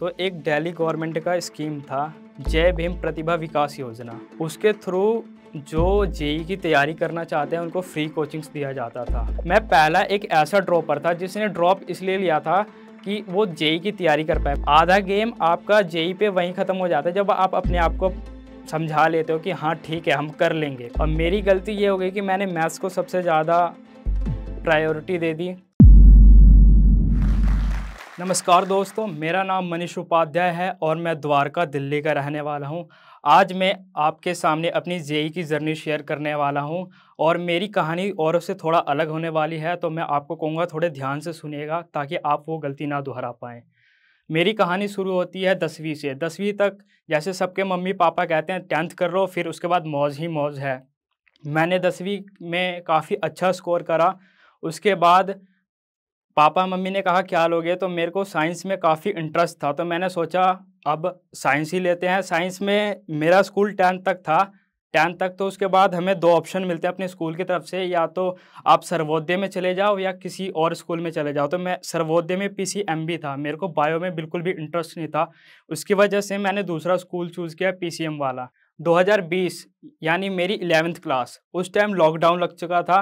तो एक दिल्ली गवर्नमेंट का स्कीम था जय भीम प्रतिभा विकास योजना उसके थ्रू जो जेई की तैयारी करना चाहते हैं उनको फ्री कोचिंग्स दिया जाता था मैं पहला एक ऐसा ड्रॉपर था जिसने ड्रॉप इसलिए लिया था कि वो जेई की तैयारी कर पाए आधा गेम आपका जेई पे वहीं ख़त्म हो जाता है जब आप अपने आप को समझा लेते हो कि हाँ ठीक है हम कर लेंगे और मेरी गलती ये हो गई कि मैंने मैथ्स को सबसे ज़्यादा प्रायोरिटी दे दी नमस्कार दोस्तों मेरा नाम मनीष उपाध्याय है और मैं द्वारका दिल्ली का रहने वाला हूं। आज मैं आपके सामने अपनी जेई की जर्नी शेयर करने वाला हूं और मेरी कहानी और उससे थोड़ा अलग होने वाली है तो मैं आपको कहूँगा थोड़े ध्यान से सुनेगा ताकि आप वो गलती ना दोहरा पाएँ मेरी कहानी शुरू होती है दसवीं से दसवीं तक जैसे सबके मम्मी पापा कहते हैं टेंथ कर लो फिर उसके बाद मौज ही मौज है मैंने दसवीं में काफ़ी अच्छा स्कोर करा उसके बाद पापा मम्मी ने कहा क्या लोगे तो मेरे को साइंस में काफ़ी इंटरेस्ट था तो मैंने सोचा अब साइंस ही लेते हैं साइंस में मेरा स्कूल टेंथ तक था टेंथ तक तो उसके बाद हमें दो ऑप्शन मिलते हैं अपने स्कूल की तरफ से या तो आप सर्वोदय में चले जाओ या किसी और स्कूल में चले जाओ तो मैं सर्वोदय में पीसीएमबी था मेरे को बायो में बिल्कुल भी इंटरेस्ट नहीं था उसकी वजह से मैंने दूसरा स्कूल चूज़ किया पी वाला 2020 यानी मेरी इलेवेंथ क्लास उस टाइम लॉकडाउन लग चुका था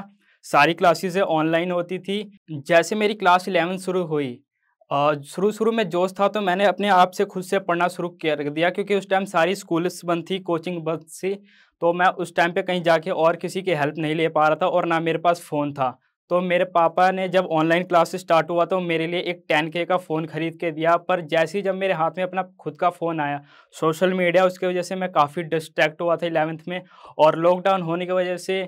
सारी क्लासेस ऑनलाइन होती थी जैसे मेरी क्लास इलेवन शुरू हुई शुरू शुरू में जोश था तो मैंने अपने आप से खुद से पढ़ना शुरू कर दिया क्योंकि उस टाइम सारी स्कूल्स बंद थी कोचिंग बंद थी तो मैं उस टाइम पे कहीं जाके और किसी की हेल्प नहीं ले पा रहा था और ना मेरे पास फ़ोन था तो मेरे पापा ने जब ऑनलाइन क्लास स्टार्ट हुआ तो मेरे लिए एक टेन के का फ़ोन ख़रीद के दिया पर जैसे ही जब मेरे हाथ में अपना खुद का फ़ोन आया सोशल मीडिया उसकी वजह से मैं काफ़ी डिस्ट्रैक्ट हुआ था इलेवंथ में और लॉकडाउन होने की वजह से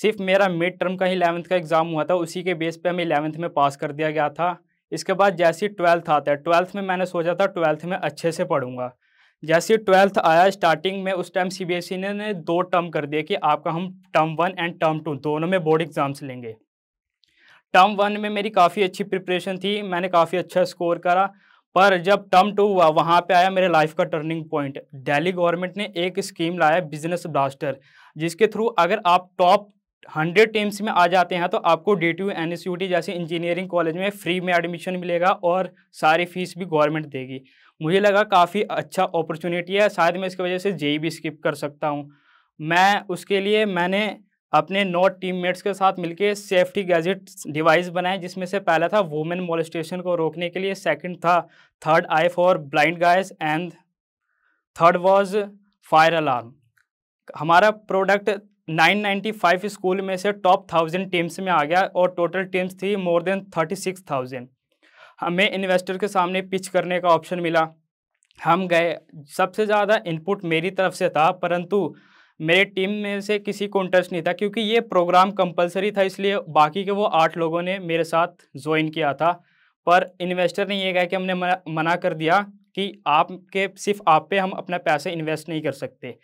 सिर्फ मेरा मिड टर्म का ही इलेवंथ का एग्ज़ाम हुआ था उसी के बेस पे हमें इलेवंथ में पास कर दिया गया था इसके बाद जैसे ही ट्वेल्थ आता है ट्वेल्थ में मैंने सोचा था ट्वेल्थ में अच्छे से पढ़ूंगा जैसे ट्वेल्थ आया स्टार्टिंग में उस टाइम सी e ने, ने दो टर्म कर दिए कि आपका हम term one and term two दोनों में बोर्ड एग्ज़ाम्स लेंगे टर्म वन में मेरी काफ़ी अच्छी प्रिपरेशन थी मैंने काफ़ी अच्छा स्कोर करा पर जब टर्म टू हुआ वहाँ पे आया मेरे लाइफ का टर्निंग पॉइंट दिल्ली गवर्नमेंट ने एक स्कीम लाया बिजनेस ब्लास्टर जिसके थ्रू अगर आप टॉप हंड्रेड टीम्स में आ जाते हैं तो आपको D T N S U T जैसे इंजीनियरिंग कॉलेज में फ्री में एडमिशन मिलेगा और सारी फीस भी गवर्नमेंट देगी मुझे लगा काफ़ी अच्छा अपॉर्चुनिटी है शायद मैं इसकी वजह से जे भी स्किप कर सकता हूँ मैं उसके लिए मैंने अपने टीम टीममेट्स के साथ मिलकर सेफ्टी गैजेट डिवाइस बनाए जिसमें से पहला था वुमेन मोलिस्टेशन को रोकने के लिए सेकंड था third eye for blind guys and third was fire alarm हमारा प्रोडक्ट 995 स्कूल में से टॉप थाउजेंड टीम्स में आ गया और टोटल टीम्स थी मोर देन 36,000 हमें इन्वेस्टर के सामने पिच करने का ऑप्शन मिला हम गए सबसे ज़्यादा इनपुट मेरी तरफ से था परंतु मेरे टीम में से किसी को इंटरेस्ट नहीं था क्योंकि ये प्रोग्राम कंपलसरी था इसलिए बाकी के वो आठ लोगों ने मेरे साथ ज्वाइन किया था पर इन्वेस्टर ने ये कहा कि हमने मना कर दिया कि आपके सिर्फ आप पे हम अपना पैसे इन्वेस्ट नहीं कर सकते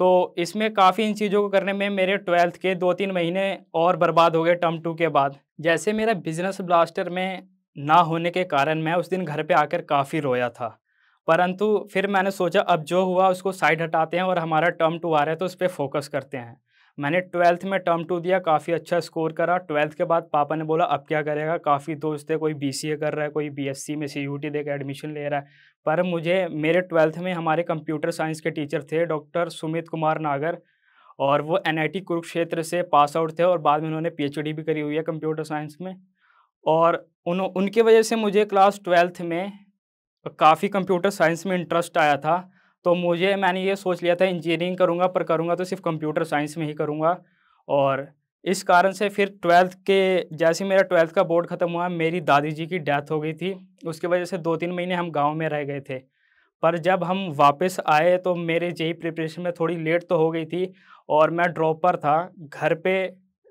तो इसमें काफ़ी इन चीज़ों को करने में मेरे ट्वेल्थ के दो तीन महीने और बर्बाद हो गए टर्म टू के बाद जैसे मेरा बिजनेस ब्लास्टर में ना होने के कारण मैं उस दिन घर पे आकर काफ़ी रोया था परंतु फिर मैंने सोचा अब जो हुआ उसको साइड हटाते हैं और हमारा टर्म टू आ रहा है तो उस पर फोकस करते हैं मैंने ट्वेल्थ में टर्म टू दिया काफ़ी अच्छा स्कोर करा ट्वेल्थ के बाद पापा ने बोला अब क्या करेगा काफ़ी दोस्त थे कोई ए कर रहा है कोई सी में सी यू टी देकर एडमिशन ले रहा है पर मुझे मेरे ट्वेल्थ में हमारे कंप्यूटर साइंस के टीचर थे डॉक्टर सुमित कुमार नागर और वो एन आई टी कुरुक्षेत्र से पास आउट थे और बाद में उन्होंने पी एच डी भी करी हुई है कंप्यूटर साइंस में और उन उनकी वजह से मुझे क्लास ट्वेल्थ में काफ़ी कंप्यूटर साइंस में इंटरेस्ट आया था तो मुझे मैंने ये सोच लिया था इंजीनियरिंग करूँगा पर करूँगा तो सिर्फ कंप्यूटर साइंस में ही करूँगा और इस कारण से फिर ट्वेल्थ के जैसे मेरा ट्वेल्थ का बोर्ड ख़त्म हुआ मेरी दादी जी की डेथ हो गई थी उसकी वजह से दो तीन महीने हम गाँव में रह गए थे पर जब हम वापस आए तो मेरे जेई प्रिपरेशन में थोड़ी लेट तो हो गई थी और मैं ड्रॉपर था घर पे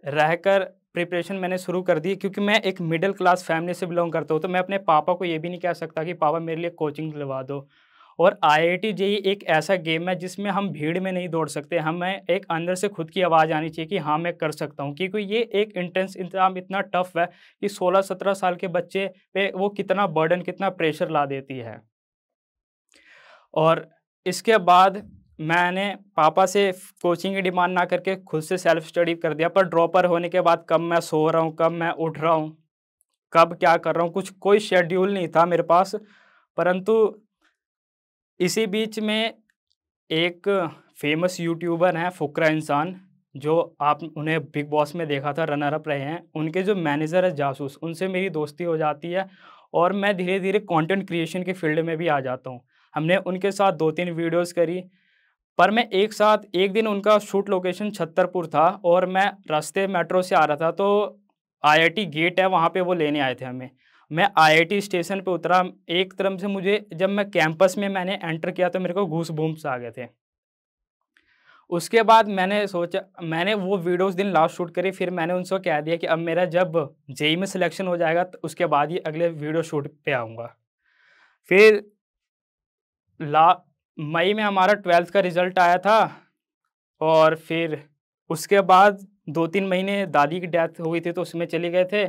रहकर प्रिपरेशन मैंने शुरू कर दी क्योंकि मैं एक मिडिल क्लास फैमिली से बिलोंग करता हूँ तो मैं अपने पापा को ये भी नहीं कह सकता कि पापा मेरे लिए कोचिंग दिलवा दो और आई जेई e एक ऐसा गेम है जिसमें हम भीड़ में नहीं दौड़ सकते हमें एक अंदर से खुद की आवाज़ आनी चाहिए कि हाँ मैं कर सकता हूँ क्योंकि ये एक इंटेंस इंतजाम इतना टफ है कि सोलह सत्रह साल के बच्चे पे वो कितना बर्डन कितना प्रेशर ला देती है और इसके बाद मैंने पापा से कोचिंग की डिमांड ना करके खुद से सेल्फ स्टडी कर दिया पर ड्रॉपर होने के बाद कब मैं सो रहा हूँ कब मैं उठ रहा हूँ कब क्या कर रहा हूँ कुछ कोई शेड्यूल नहीं था मेरे पास परंतु इसी बीच में एक फेमस यूट्यूबर हैं फुकरा इंसान जो आप उन्हें बिग बॉस में देखा था रनर अप रहे हैं उनके जो मैनेजर है जासूस उनसे मेरी दोस्ती हो जाती है और मैं धीरे धीरे कंटेंट क्रिएशन के फील्ड में भी आ जाता हूँ हमने उनके साथ दो तीन वीडियोस करी पर मैं एक साथ एक दिन उनका शूट लोकेशन छतरपुर था और मैं रास्ते मेट्रो से आ रहा था तो आई गेट है वहाँ पर वो लेने आए थे हमें मैं आईआईटी स्टेशन पे उतरा एक तरफ से मुझे जब मैं कैंपस में मैंने एंटर किया तो मेरे को घूस बूम्स आ गए थे उसके बाद मैंने सोचा मैंने वो वीडियोस दिन लास्ट शूट करी फिर मैंने उनसे कह दिया कि अब मेरा जब जेई में सिलेक्शन हो जाएगा तो उसके बाद ही अगले वीडियो शूट पर आऊँगा फिर ला मई में हमारा ट्वेल्थ का रिज़ल्ट आया था और फिर उसके बाद दो तीन महीने दादी की डेथ हुई थी तो उसमें चले गए थे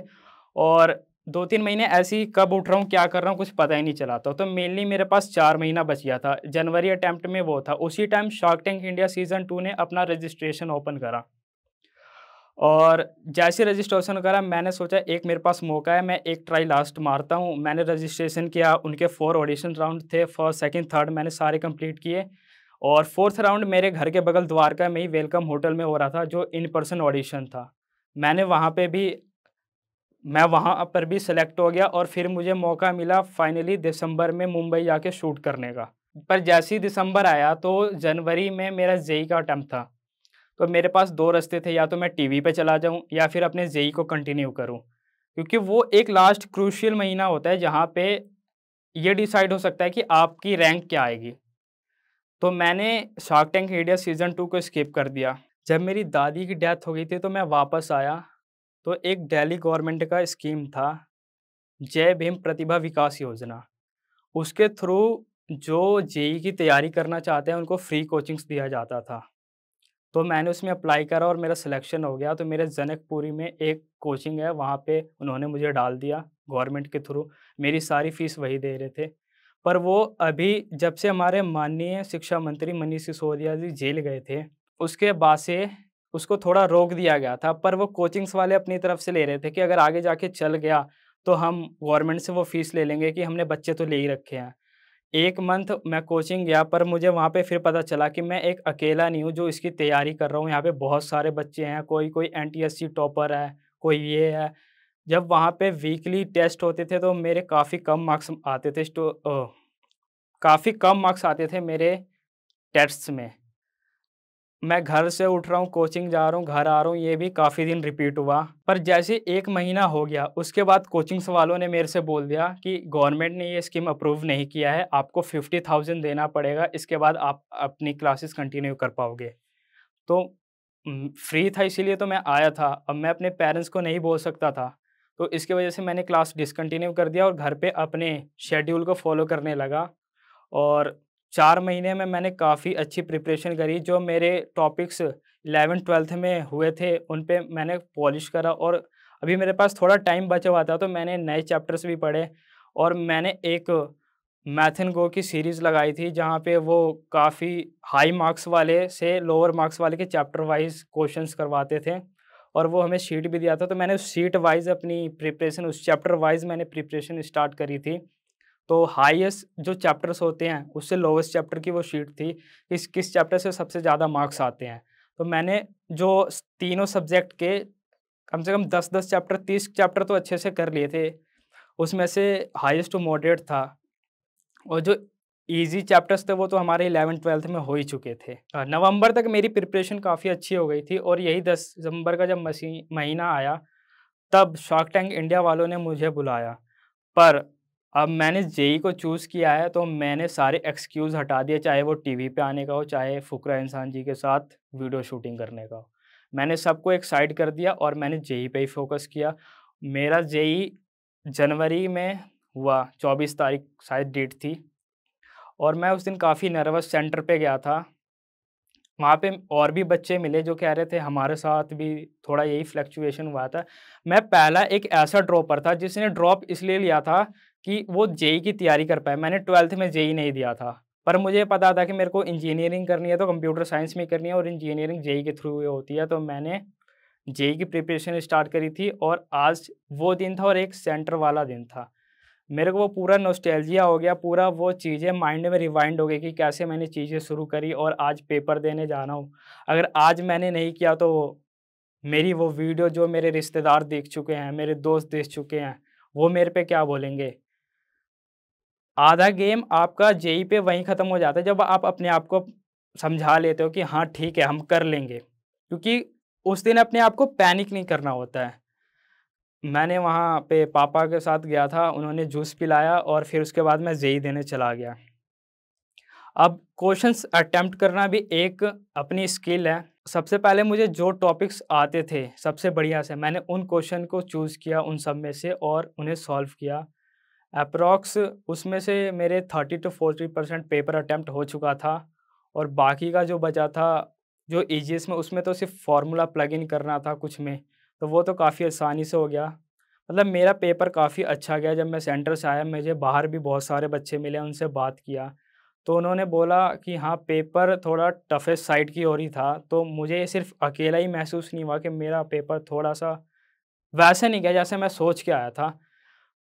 और दो तीन महीने ऐसे ही कब उठ रहा हूँ क्या कर रहा हूँ कुछ पता ही नहीं चला था तो मेनली मेरे पास चार महीना बच गया था जनवरी अटैम्प्ट में वो था उसी time shark tank India season two ने अपना रजिस्ट्रेशन ओपन करा और जैसे रजिस्ट्रेशन करा मैंने सोचा एक मेरे पास मौका है मैं एक ट्राई लास्ट मारता हूँ मैंने रजिस्ट्रेशन किया उनके फोर ऑडिशन राउंड थे फर्स्ट सेकेंड थर्ड मैंने सारे कम्प्लीट किए और फोर्थ राउंड मेरे घर के बगल द्वारका में ही वेलकम होटल में हो रहा था जो इन पर्सन ऑडिशन था मैंने वहाँ पे भी मैं वहाँ पर भी सिलेक्ट हो गया और फिर मुझे मौका मिला फाइनली दिसंबर में मुंबई जाके शूट करने का पर जैसे ही दिसंबर आया तो जनवरी में मेरा जेई का अटैम्प्ट था तो मेरे पास दो रास्ते थे या तो मैं टीवी पे चला जाऊँ या फिर अपने जेई को कंटिन्यू करूँ क्योंकि वो एक लास्ट क्रूशियल महीना होता है जहाँ पे ये डिसाइड हो सकता है कि आपकी रैंक क्या आएगी तो मैंने shark tank India season two को स्किप कर दिया जब मेरी दादी की डेथ हो गई थी तो मैं वापस आया तो एक दिल्ली गवर्नमेंट का स्कीम था जय भीम प्रतिभा विकास योजना उसके थ्रू जो जेई की तैयारी करना चाहते हैं उनको फ्री कोचिंग्स दिया जाता था तो मैंने उसमें अप्लाई करा और मेरा सिलेक्शन हो गया तो मेरे जनकपुरी में एक कोचिंग है वहाँ पे उन्होंने मुझे डाल दिया गवर्नमेंट के थ्रू मेरी सारी फीस वही दे रहे थे पर वो अभी जब से हमारे माननीय शिक्षा मंत्री मनीष सिसोदिया जी जेल गए थे उसके बाद से उसको थोड़ा रोक दिया गया था पर वो कोचिंग्स वाले अपनी तरफ से ले रहे थे कि अगर आगे जाके चल गया तो हम गवर्नमेंट से वो फीस ले लेंगे कि हमने बच्चे तो ले ही रखे हैं एक मंथ मैं कोचिंग गया पर मुझे वहाँ पे फिर पता चला कि मैं एक अकेला नहीं हूँ जो इसकी तैयारी कर रहा हूँ यहाँ पे बहुत सारे बच्चे हैं कोई कोई एन टॉपर है कोई ये है जब वहाँ पे वीकली टेस्ट होते थे तो मेरे काफ़ी कम मार्क्स आते थे काफ़ी कम मार्क्स आते थे मेरे टेस्ट्स में मैं घर से उठ रहा हूँ कोचिंग जा रहा हूँ घर आ रहा हूँ ये भी काफ़ी दिन रिपीट हुआ पर जैसे एक महीना हो गया उसके बाद कोचिंग्स वालों ने मेरे से बोल दिया कि गवर्नमेंट ने ये स्कीम अप्रूव नहीं किया है आपको फिफ्टी थाउजेंड देना पड़ेगा इसके बाद आप अपनी क्लासेस कंटिन्यू कर पाओगे तो फ्री था इसीलिए तो मैं आया था अब मैं अपने पेरेंट्स को नहीं बोल सकता था तो इसकी वजह से मैंने क्लास डिसकन्टिन्यू कर दिया और घर पर अपने शेड्यूल को फॉलो करने लगा और चार महीने में मैंने काफ़ी अच्छी प्रिपरेशन करी जो मेरे टॉपिक्स इलेवन ट्वेल्थ में हुए थे उन पर मैंने पॉलिश करा और अभी मेरे पास थोड़ा टाइम बचा हुआ था तो मैंने नए चैप्टर्स भी पढ़े और मैंने एक मैथन गो की सीरीज़ लगाई थी जहाँ पे वो काफ़ी हाई मार्क्स वाले से लोअर मार्क्स वाले के चैप्टर वाइज क्वेश्चंस करवाते थे और वो हमें शीट भी दिया था तो मैंने उस शीट वाइज अपनी प्रिपरेशन उस चैप्टर वाइज मैंने प्रिपरेशन स्टार्ट करी थी तो हाईएस्ट जो चैप्टर्स होते हैं उससे लोवेस्ट चैप्टर की वो शीट थी किस किस चैप्टर से सबसे ज़्यादा मार्क्स आते हैं तो मैंने जो तीनों सब्जेक्ट के कम से कम दस दस चैप्टर तीस चैप्टर तो अच्छे से कर लिए थे उसमें से हाईएस्ट टू मॉडरेट था और जो इजी चैप्टर्स थे वो तो हमारे इलेवन ट्वेल्थ में हो ही चुके थे नवंबर तक मेरी प्रिपरेशन काफ़ी अच्छी हो गई थी और यही दस दिसंबर का जब महीना आया तब शॉर्क टैंक इंडिया वालों ने मुझे बुलाया पर अब मैंने जेई को चूज़ किया है तो मैंने सारे एक्सक्यूज़ हटा दिए चाहे वो टीवी पे आने का हो चाहे फुकरा इंसान जी के साथ वीडियो शूटिंग करने का हो मैंने सबको एक साइड कर दिया और मैंने जेई पे ही फोकस किया मेरा जेई जनवरी में हुआ चौबीस तारीख शायद डेट थी और मैं उस दिन काफ़ी नर्वस सेंटर पे गया था वहाँ पे और भी बच्चे मिले जो कह रहे थे हमारे साथ भी थोड़ा यही फ्लक्चुएशन हुआ था मैं पहला एक ऐसा ड्रॉपर था जिसने ड्रॉप इसलिए लिया था कि वो जेई की तैयारी कर पाए मैंने ट्वेल्थ में जेई नहीं दिया था पर मुझे पता था कि मेरे को इंजीनियरिंग करनी है तो कंप्यूटर साइंस में करनी है और इंजीनियरिंग जेई के थ्रू होती है तो मैंने जेई की प्रिपरेशन स्टार्ट करी थी और आज वो दिन था और एक सेंटर वाला दिन था मेरे को वो पूरा नोस्टैल्जिया हो गया पूरा वो चीज़ें माइंड में रिवाइंड हो गई कि कैसे मैंने चीज़ें शुरू करी और आज पेपर देने जा रहा हूँ अगर आज मैंने नहीं किया तो मेरी वो वीडियो जो मेरे रिश्तेदार देख चुके हैं मेरे दोस्त देख चुके हैं वो मेरे पे क्या बोलेंगे आधा गेम आपका जेई पे वहीं ख़त्म हो जाता है जब आप अपने आप को समझा लेते हो कि हाँ ठीक है हम कर लेंगे क्योंकि उस दिन अपने आप को पैनिक नहीं करना होता है मैंने वहाँ पे पापा के साथ गया था उन्होंने जूस पिलाया और फिर उसके बाद मैं जेई देने चला गया अब क्वेश्चंस अटैम्प्ट करना भी एक अपनी स्किल है सबसे पहले मुझे जो टॉपिक्स आते थे सबसे बढ़िया से मैंने उन क्वेश्चन को चूज़ किया उन सब में से और उन्हें सॉल्व किया अप्रॉक्स उसमें से मेरे thirty two forty percent paper attempt हो चुका था और बाकी का जो बचा था जो ई e में उसमें तो सिर्फ फार्मूला प्लग इन करना था कुछ में तो वो तो काफ़ी आसानी से हो गया मतलब मेरा पेपर काफ़ी अच्छा गया जब मैं सेंटर से आया मुझे बाहर भी बहुत सारे बच्चे मिले उनसे बात किया तो उन्होंने बोला कि हाँ पेपर थोड़ा टफेस्ट साइड की हो रही था तो मुझे सिर्फ अकेला ही महसूस नहीं हुआ कि मेरा पेपर थोड़ा सा वैसे नहीं गया जैसे मैं सोच के आया था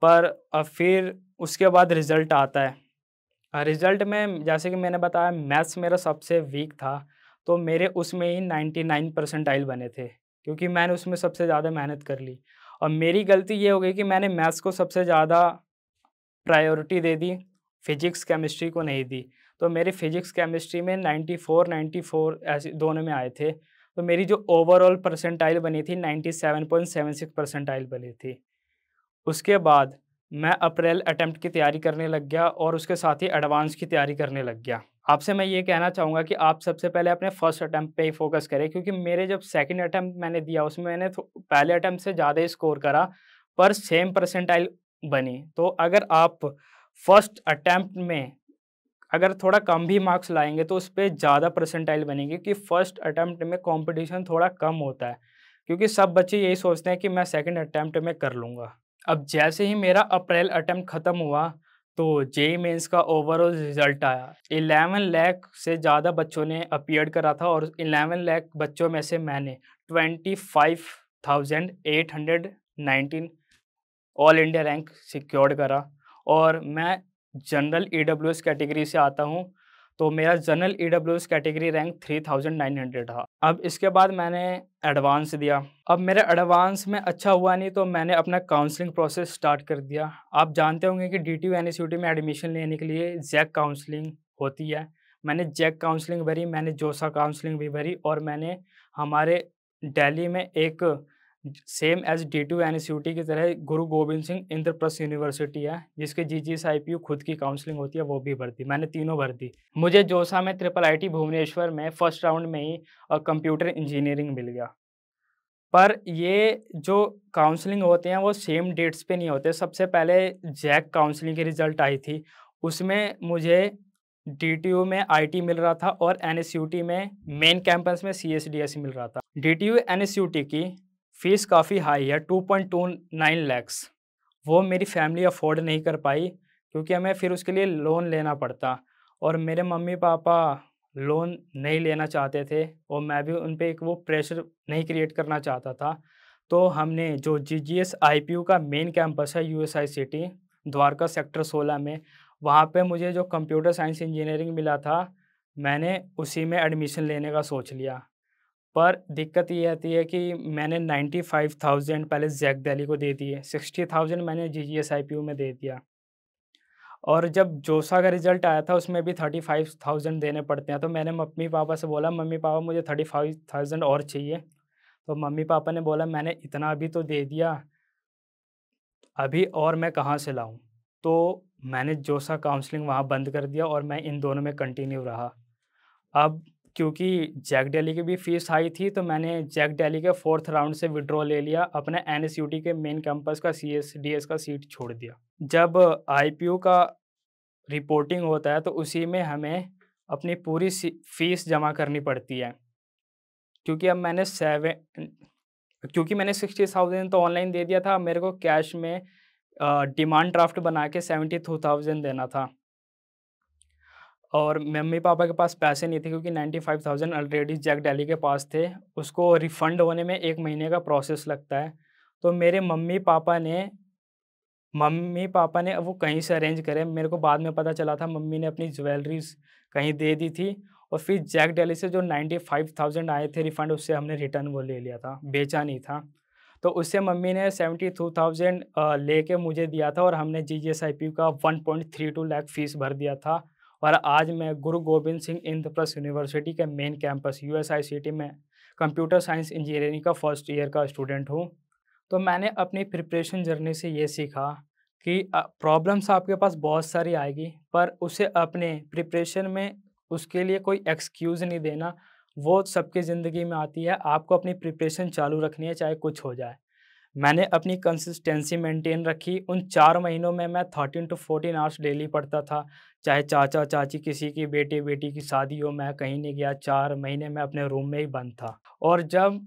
पर फिर उसके बाद रिज़ल्ट आता है रिज़ल्ट में जैसे कि मैंने बताया मैथ्स मेरा सबसे वीक था तो मेरे उसमें ही 99 परसेंटाइल बने थे क्योंकि मैंने उसमें सबसे ज़्यादा मेहनत कर ली और मेरी गलती ये हो गई कि मैंने मैथ्स को सबसे ज़्यादा प्रायोरिटी दे दी फिजिक्स केमिस्ट्री को नहीं दी तो मेरे फिजिक्स केमिस्ट्री में 94 94 ऐसे दोनों में आए थे तो मेरी जो ओवरऑल परसेंटाइल बनी थी 97.76 परसेंटाइल बनी थी उसके बाद मैं अप्रैल अटैम्प्ट की तैयारी करने लग गया और उसके साथ ही एडवांस की तैयारी करने लग गया आपसे मैं ये कहना चाहूँगा कि आप सबसे पहले अपने फर्स्ट अटैम्प्ट पे ही फोकस करें क्योंकि मेरे जब सेकंड अटैम्प्ट मैंने दिया उसमें मैंने पहले अटैम्प्ट से ज़्यादा स्कोर करा पर सेम परसेंटाइल बनी तो अगर आप फर्स्ट अटैम्प्ट में अगर थोड़ा कम भी मार्क्स लाएंगे तो उस पर ज़्यादा परसेंटाइल बनेंगे क्योंकि फ़र्स्ट अटैम्प्ट में कॉम्पिटिशन थोड़ा कम होता है क्योंकि सब बच्चे यही सोचते हैं कि मैं सेकेंड अटैम्प्ट में कर लूँगा अब जैसे ही मेरा अप्रैल अटैम्प्ट ख़त्म हुआ तो जेई मेंस का ओवरऑल रिजल्ट आया एलेवन लैख से ज़्यादा बच्चों ने अपियर करा था और इलेवन लैख बच्चों में से मैंने twenty five thousand eight hundred nineteen all India rank secure करा और मैं जनरल ई कैटेगरी से आता हूँ तो मेरा general E category rank three thousand nine hundred था अब इसके बाद मैंने एडवांस दिया अब मेरे एडवांस में अच्छा हुआ नहीं तो मैंने अपना काउंसलिंग प्रोसेस स्टार्ट कर दिया आप जानते होंगे कि डी टी यू में एडमिशन लेने के लिए जैक काउंसलिंग होती है मैंने जैक काउंसलिंग भरी मैंने जोसा काउंसलिंग भी भरी और मैंने हमारे डेली में एक same as D two N की तरह गुरु गोविंद सिंह इंद्रप्रस्थ यूनिवर्सिटी है जिसके जी जी आई खुद की काउंसलिंग होती है वो भी भर दी मैंने तीनों भर दी मुझे जोसा में ट्रिपल आई भुवनेश्वर में फर्स्ट राउंड में ही कंप्यूटर इंजीनियरिंग मिल गया पर ये जो काउंसलिंग होते हैं वो सेम डेट्स पे नहीं होते सबसे पहले जैक काउंसलिंग की रिज़ल्ट आई थी उसमें मुझे डी में आई मिल रहा था और एन में मेन कैंपस में सी मिल रहा था डी टी की फीस काफ़ी हाई है two point two nine lakhs वो मेरी फैमिली अफोर्ड नहीं कर पाई क्योंकि हमें फिर उसके लिए लोन लेना पड़ता और मेरे मम्मी पापा लोन नहीं लेना चाहते थे और मैं भी उन पर एक वो प्रेशर नहीं क्रिएट करना चाहता था तो हमने जो G G S I P U का मेन कैंपस है U S I city Dwarka sector सोलह में वहाँ पर मुझे जो कंप्यूटर साइंस इंजीनियरिंग मिला था मैंने उसी में एडमिशन लेने का सोच लिया पर दिक्कत ये आती है कि मैंने 95,000 पहले जैक दिल्ली को दे दिए 60,000 मैंने G G S I P U में दे दिया और जब जोसा का रिजल्ट आया था उसमें भी थर्टी फाइव थाउजेंड देने पड़ते हैं तो मैंने मम्मी पापा से बोला मम्मी पापा मुझे थर्टी फाइव थाउजेंड और चाहिए तो मम्मी पापा ने बोला मैंने इतना अभी तो दे दिया अभी और मैं कहाँ से लाऊँ तो मैंने जोसा काउंसलिंग वहाँ बंद कर दिया और मैं इन दोनों में कंटिन्यू रहा अब क्योंकि जैक डेली की भी फीस हाई थी तो मैंने जैक डेली के फोर्थ राउंड से विड्रॉ ले लिया अपने एन के मेन कैंपस का सी एस डी एस का सीट छोड़ दिया जब आई का रिपोर्टिंग होता है तो उसी में हमें अपनी पूरी फीस जमा करनी पड़ती है क्योंकि अब मैंने सेवन क्योंकि मैंने सिक्सटी थाउजेंड तो ऑनलाइन दे दिया था मेरे को कैश में डिमांड ड्राफ्ट बना के सेवेंटी टू थाउजेंड देना था और मम्मी पापा के पास पैसे नहीं थे क्योंकि ninety five thousand already JAC Delhi के पास थे उसको रिफ़ंड होने में एक महीने का प्रोसेस लगता है तो मेरे मम्मी पापा ने मम्मी पापा ने वो कहीं से अरेंज करे मेरे को बाद में पता चला था मम्मी ने अपनी ज्वेलरीज कहीं दे दी थी और फिर जैक डेली से जो नाइन्टी फाइव थाउजेंड आए थे रिफ़ंड उससे हमने रिटर्न वो ले लिया था बेचा नहीं था तो उससे मम्मी ने सेवेंटी टू थाउजेंड ले कर मुझे दिया था और हमने G G S I P का one point three two lakh fees भर दिया था और आज मैं गुरु गोविंद सिंह इंद्र प्लस यूनिवर्सिटी के मेन कैंपस यूएसआईसीटी में कंप्यूटर साइंस इंजीनियरिंग का फर्स्ट ईयर का स्टूडेंट हूँ तो मैंने अपनी प्रिपरेशन जर्नी से ये सीखा कि प्रॉब्लम्स आपके पास बहुत सारी आएगी पर उसे अपने प्रिपरेशन में उसके लिए कोई एक्सक्यूज़ नहीं देना वो सबके ज़िंदगी में आती है आपको अपनी प्रिपरेशन चालू रखनी है चाहे कुछ हो जाए मैंने अपनी कंसिस्टेंसी मेंटेन रखी उन चार महीनों में मैं thirteen to fourteen hours daily पढ़ता था चाहे चाचा चाची किसी की बेटे बेटी की शादी हो मैं कहीं नहीं गया चार महीने में अपने रूम में ही बंद था और जब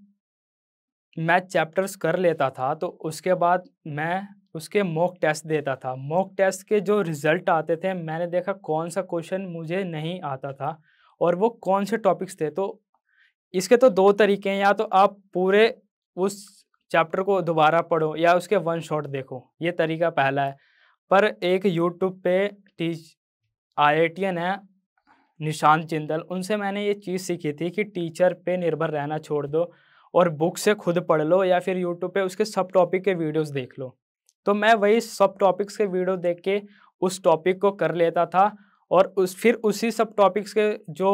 मैं चैप्टर्स कर लेता था तो उसके बाद मैं उसके मॉक टेस्ट देता था मॉक टेस्ट के जो रिज़ल्ट आते थे मैंने देखा कौन सा क्वेश्चन मुझे नहीं आता था और वो कौन से टॉपिक्स थे तो इसके तो दो तरीके हैं या तो आप पूरे उस चैप्टर को दोबारा पढ़ो या उसके वन शॉट देखो ये तरीका पहला है पर एक यूट्यूब पे टीच आई है निशांत जिंदल उनसे मैंने ये चीज़ सीखी थी कि टीचर पे निर्भर रहना छोड़ दो और बुक से खुद पढ़ लो या फिर यूट्यूब पे उसके सब टॉपिक के वीडियोस देख लो तो मैं वही सब टॉपिक्स के वीडियो देख के उस टॉपिक को कर लेता था और उस फिर उसी सब टॉपिक्स के जो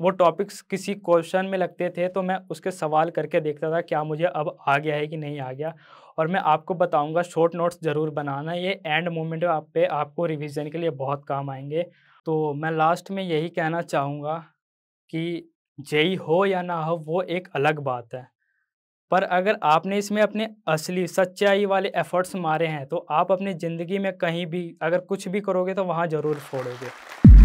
वो टॉपिक्स किसी क्वेश्चन में लगते थे तो मैं उसके सवाल करके देखता था क्या मुझे अब आ गया है कि नहीं आ गया और मैं आपको बताऊंगा शॉर्ट नोट्स ज़रूर बनाना ये एंड मोमेंट आप पे आपको रिवीजन के लिए बहुत काम आएंगे तो मैं लास्ट में यही कहना चाहूँगा कि जेई हो या ना हो वो एक अलग बात है पर अगर आपने इसमें अपने असली सच्चाई वाले एफर्ट्स मारे हैं तो आप अपनी ज़िंदगी में कहीं भी अगर कुछ भी करोगे तो वहाँ ज़रूर फोड़ोगे